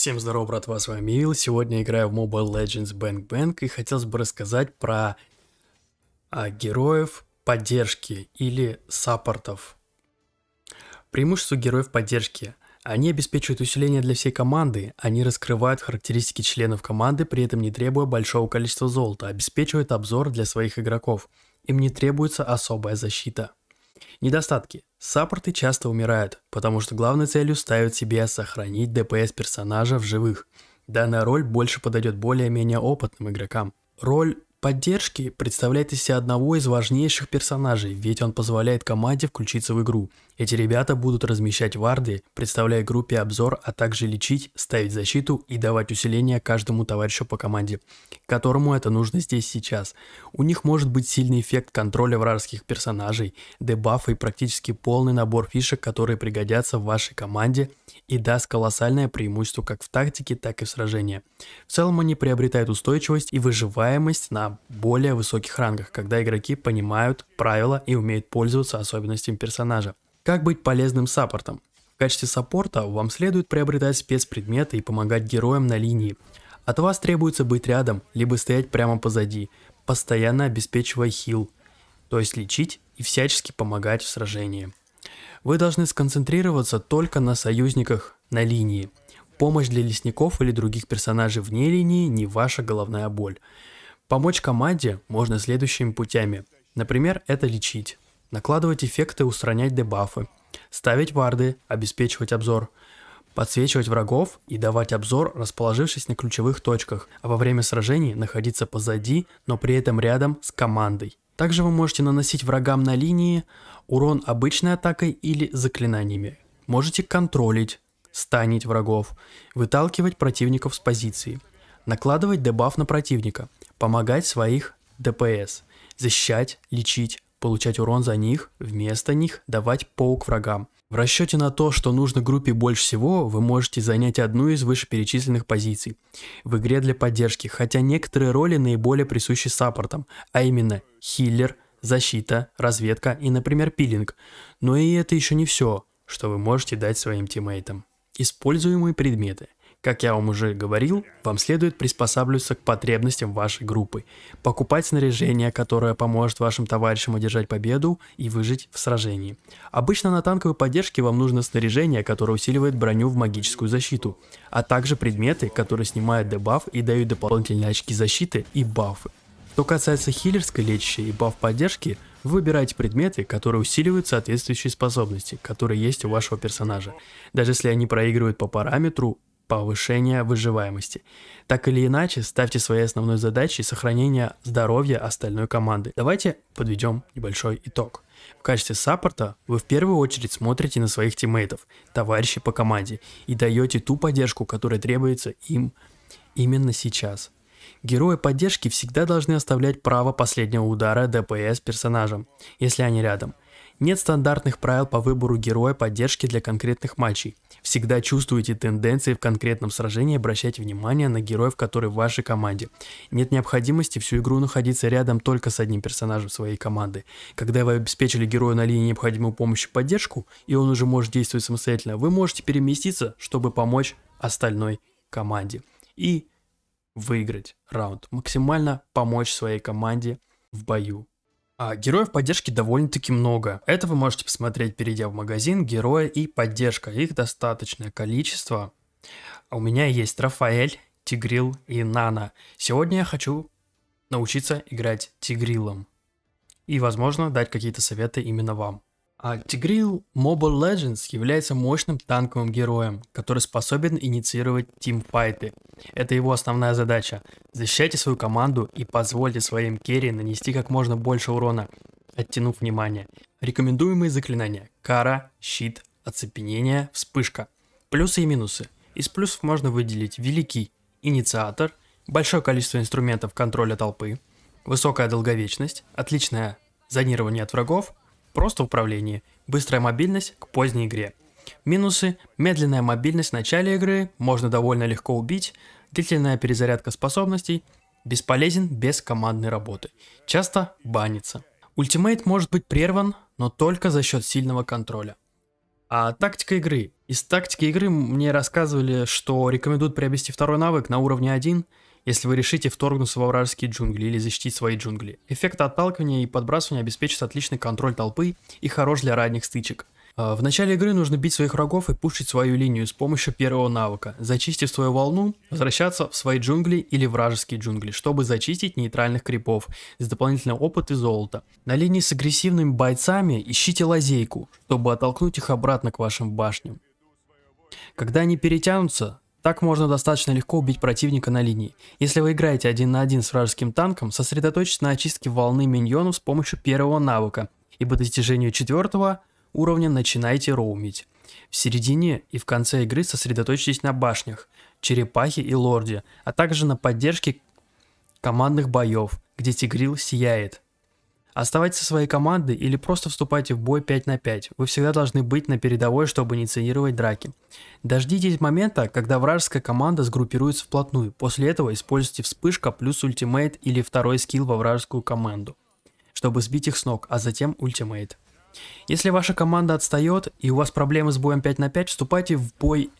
Всем здорово, братва, с вами Ил. Сегодня играю в Mobile Legends Bang Bang и хотелось бы рассказать про а, героев поддержки или саппортов. Преимущество героев поддержки. Они обеспечивают усиление для всей команды, они раскрывают характеристики членов команды, при этом не требуя большого количества золота, обеспечивают обзор для своих игроков. Им не требуется особая защита. Недостатки. Саппорты часто умирают, потому что главной целью ставят себе сохранить ДПС персонажа в живых. Данная роль больше подойдет более-менее опытным игрокам. Роль поддержки представляет из себя одного из важнейших персонажей, ведь он позволяет команде включиться в игру, эти ребята будут размещать варды, представляя группе обзор, а также лечить, ставить защиту и давать усиление каждому товарищу по команде, которому это нужно здесь сейчас. У них может быть сильный эффект контроля вражеских персонажей, дебафы и практически полный набор фишек, которые пригодятся в вашей команде и даст колоссальное преимущество как в тактике, так и в сражении. В целом они приобретают устойчивость и выживаемость на более высоких рангах, когда игроки понимают правила и умеют пользоваться особенностями персонажа. Как быть полезным саппортом? В качестве саппорта вам следует приобретать спецпредметы и помогать героям на линии. От вас требуется быть рядом, либо стоять прямо позади, постоянно обеспечивая хил, то есть лечить и всячески помогать в сражении. Вы должны сконцентрироваться только на союзниках на линии. Помощь для лесников или других персонажей вне линии не ваша головная боль. Помочь команде можно следующими путями. Например, это лечить накладывать эффекты, устранять дебафы, ставить варды, обеспечивать обзор, подсвечивать врагов и давать обзор, расположившись на ключевых точках, а во время сражений находиться позади, но при этом рядом с командой. Также вы можете наносить врагам на линии урон обычной атакой или заклинаниями. Можете контролить, станить врагов, выталкивать противников с позиции, накладывать дебаф на противника, помогать своих ДПС, защищать, лечить, получать урон за них, вместо них давать паук врагам. В расчете на то, что нужно группе больше всего, вы можете занять одну из вышеперечисленных позиций в игре для поддержки, хотя некоторые роли наиболее присущи саппортам, а именно хиллер, защита, разведка и, например, пилинг. Но и это еще не все, что вы можете дать своим тиммейтам. Используемые предметы – как я вам уже говорил, вам следует приспосабливаться к потребностям вашей группы, покупать снаряжение, которое поможет вашим товарищам одержать победу и выжить в сражении. Обычно на танковой поддержке вам нужно снаряжение, которое усиливает броню в магическую защиту, а также предметы, которые снимают дебаф и дают дополнительные очки защиты и бафы. Что касается хилерской лечащей и баф поддержки, вы выбираете предметы, которые усиливают соответствующие способности, которые есть у вашего персонажа, даже если они проигрывают по параметру повышения выживаемости. Так или иначе, ставьте своей основной задачей сохранение здоровья остальной команды. Давайте подведем небольшой итог. В качестве саппорта вы в первую очередь смотрите на своих тиммейтов, товарищей по команде и даете ту поддержку, которая требуется им именно сейчас. Герои поддержки всегда должны оставлять право последнего удара ДПС персонажам, если они рядом. Нет стандартных правил по выбору героя поддержки для конкретных матчей. Всегда чувствуйте тенденции в конкретном сражении и обращайте внимание на героев, которые в вашей команде. Нет необходимости всю игру находиться рядом только с одним персонажем своей команды. Когда вы обеспечили герою на линии необходимую помощь и поддержку, и он уже может действовать самостоятельно, вы можете переместиться, чтобы помочь остальной команде. И выиграть раунд. Максимально помочь своей команде в бою а героев поддержки довольно-таки много. Это вы можете посмотреть, перейдя в магазин «Герои и поддержка». Их достаточное количество. А у меня есть Рафаэль, Тигрил и Нана. Сегодня я хочу научиться играть Тигрилом. И, возможно, дать какие-то советы именно вам. А Тигрил Mobile Legends является мощным танковым героем, который способен инициировать тимфайты. Это его основная задача. Защищайте свою команду и позвольте своим керри нанести как можно больше урона, оттянув внимание. Рекомендуемые заклинания. Кара, щит, оцепенение, вспышка. Плюсы и минусы. Из плюсов можно выделить великий инициатор, большое количество инструментов контроля толпы, высокая долговечность, отличное зонирование от врагов – просто управление, быстрая мобильность к поздней игре. Минусы – медленная мобильность в начале игры, можно довольно легко убить, длительная перезарядка способностей, бесполезен без командной работы, часто банится. Ультимейт может быть прерван, но только за счет сильного контроля. А тактика игры. Из тактики игры мне рассказывали, что рекомендуют приобрести второй навык на уровне 1– если вы решите вторгнуться во вражеские джунгли или защитить свои джунгли. Эффект отталкивания и подбрасывания обеспечит отличный контроль толпы и хорош для ранних стычек. А, в начале игры нужно бить своих врагов и пушить свою линию с помощью первого навыка, зачистив свою волну, возвращаться в свои джунгли или вражеские джунгли, чтобы зачистить нейтральных крипов с дополнительным опыт и золота. На линии с агрессивными бойцами ищите лазейку, чтобы оттолкнуть их обратно к вашим башням. Когда они перетянутся, так можно достаточно легко убить противника на линии. Если вы играете один на один с вражеским танком, сосредоточьтесь на очистке волны миньонов с помощью первого навыка, и по достижению четвертого уровня начинайте роумить. В середине и в конце игры сосредоточьтесь на башнях, черепахе и лорде, а также на поддержке командных боев, где Тигрил сияет. Оставайтесь со своей командой или просто вступайте в бой 5 на 5. Вы всегда должны быть на передовой, чтобы инициировать драки. Дождитесь момента, когда вражеская команда сгруппируется вплотную. После этого используйте вспышка плюс ультимейт или второй скилл во вражескую команду, чтобы сбить их с ног, а затем ультимейт. Если ваша команда отстает и у вас проблемы с боем 5 на 5, вступайте в бой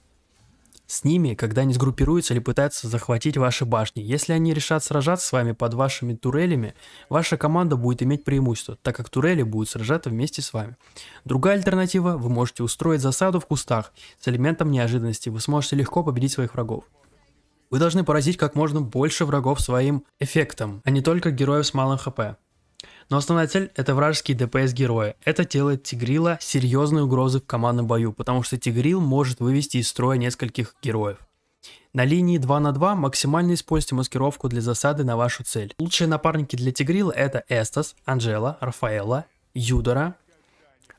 с ними, когда они сгруппируются или пытаются захватить ваши башни. Если они решат сражаться с вами под вашими турелями, ваша команда будет иметь преимущество, так как турели будут сражаться вместе с вами. Другая альтернатива – вы можете устроить засаду в кустах с элементом неожиданности, вы сможете легко победить своих врагов. Вы должны поразить как можно больше врагов своим эффектом, а не только героев с малым хп. Но основная цель — это вражеские ДПС героя. Это делает Тигрила серьезной угрозой в командном бою, потому что Тигрил может вывести из строя нескольких героев. На линии 2 на 2 максимально используйте маскировку для засады на вашу цель. Лучшие напарники для Тигрила это Эстас, Анжела, Рафаэла, Юдора,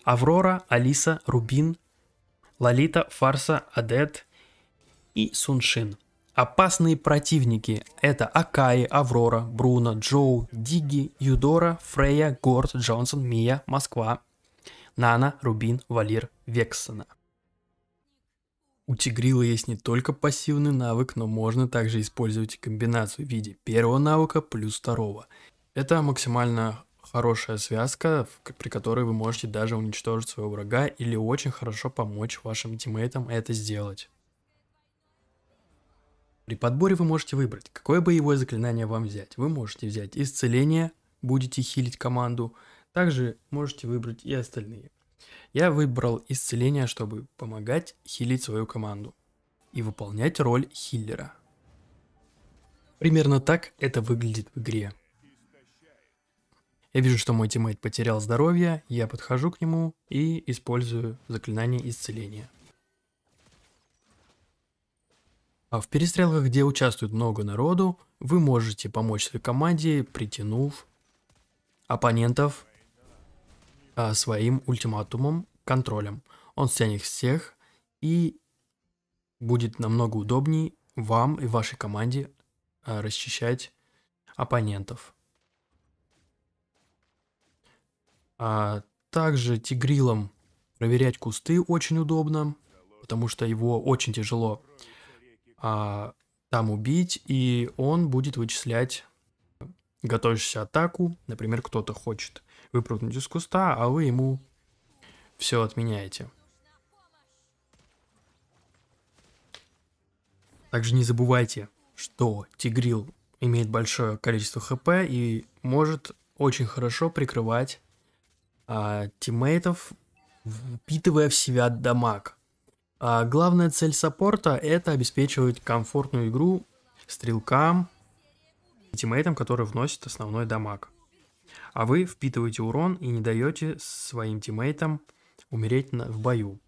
Аврора, Алиса, Рубин, Лолита, Фарса, Адет и Суншин. Опасные противники – это Акаи, Аврора, Бруно, Джоу, Диги, Юдора, Фрея, Горд, Джонсон, Мия, Москва, Нана, Рубин, Валир, Вексона. У Тигрила есть не только пассивный навык, но можно также использовать комбинацию в виде первого навыка плюс второго. Это максимально хорошая связка, при которой вы можете даже уничтожить своего врага или очень хорошо помочь вашим тиммейтам это сделать. При подборе вы можете выбрать, какое боевое заклинание вам взять. Вы можете взять исцеление, будете хилить команду. Также можете выбрать и остальные. Я выбрал исцеление, чтобы помогать хилить свою команду и выполнять роль хиллера. Примерно так это выглядит в игре. Я вижу, что мой тиммейт потерял здоровье, я подхожу к нему и использую заклинание исцеления. А в перестрелках, где участвует много народу, вы можете помочь своей команде, притянув оппонентов а, своим ультиматумом, контролем. Он стянет всех и будет намного удобней вам и вашей команде а, расчищать оппонентов. А, также тигрилом проверять кусты очень удобно, потому что его очень тяжело а, там убить, и он будет вычислять готовящуюся атаку. Например, кто-то хочет выпрыгнуть из куста, а вы ему все отменяете. Также не забывайте, что Тигрил имеет большое количество хп и может очень хорошо прикрывать а, тиммейтов, впитывая в себя дамаг. А главная цель саппорта – это обеспечивать комфортную игру стрелкам и тиммейтам, которые вносят основной дамаг. А вы впитываете урон и не даете своим тиммейтам умереть на, в бою.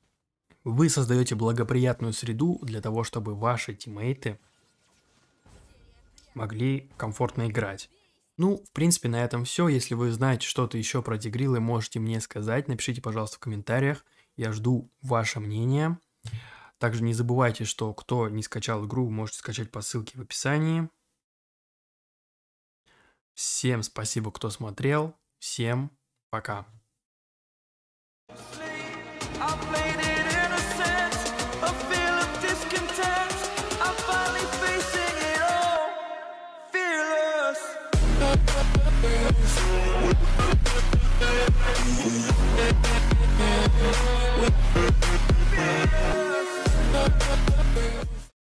Вы создаете благоприятную среду для того, чтобы ваши тиммейты могли комфортно играть. Ну, в принципе, на этом все. Если вы знаете что-то еще про тигрилы, можете мне сказать. Напишите, пожалуйста, в комментариях. Я жду ваше мнение. Также не забывайте, что кто не скачал игру, можете скачать по ссылке в описании. Всем спасибо, кто смотрел. Всем пока. We'll